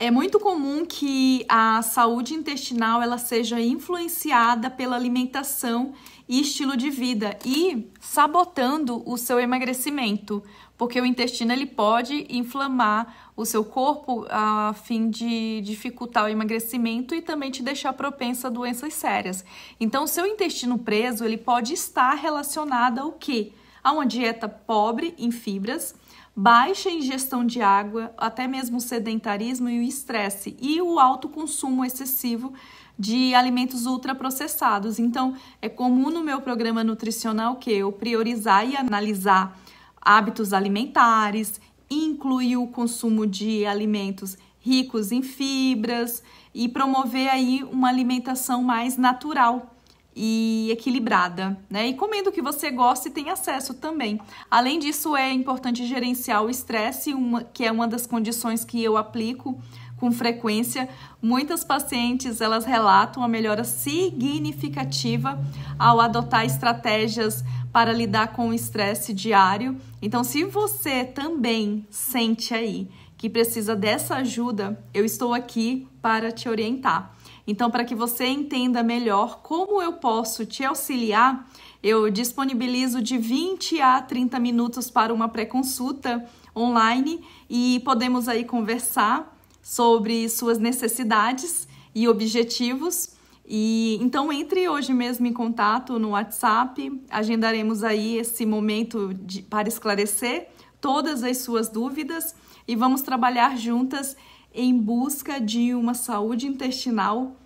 É muito comum que a saúde intestinal ela seja influenciada pela alimentação e estilo de vida e sabotando o seu emagrecimento, porque o intestino ele pode inflamar o seu corpo a fim de dificultar o emagrecimento e também te deixar propensa a doenças sérias. Então, o seu intestino preso ele pode estar relacionado ao que? a uma dieta pobre em fibras, baixa ingestão de água, até mesmo o sedentarismo e o estresse e o alto consumo excessivo de alimentos ultraprocessados. Então, é comum no meu programa nutricional que eu priorizar e analisar hábitos alimentares, incluir o consumo de alimentos ricos em fibras e promover aí uma alimentação mais natural e equilibrada, né? E comendo o que você gosta e tem acesso também. Além disso, é importante gerenciar o estresse, que é uma das condições que eu aplico com frequência. Muitas pacientes elas relatam uma melhora significativa ao adotar estratégias para lidar com o estresse diário. Então, se você também sente aí que precisa dessa ajuda, eu estou aqui para te orientar. Então, para que você entenda melhor como eu posso te auxiliar, eu disponibilizo de 20 a 30 minutos para uma pré-consulta online e podemos aí conversar sobre suas necessidades e objetivos. E então entre hoje mesmo em contato no WhatsApp, agendaremos aí esse momento de, para esclarecer todas as suas dúvidas e vamos trabalhar juntas em busca de uma saúde intestinal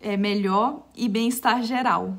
é, melhor e bem-estar geral.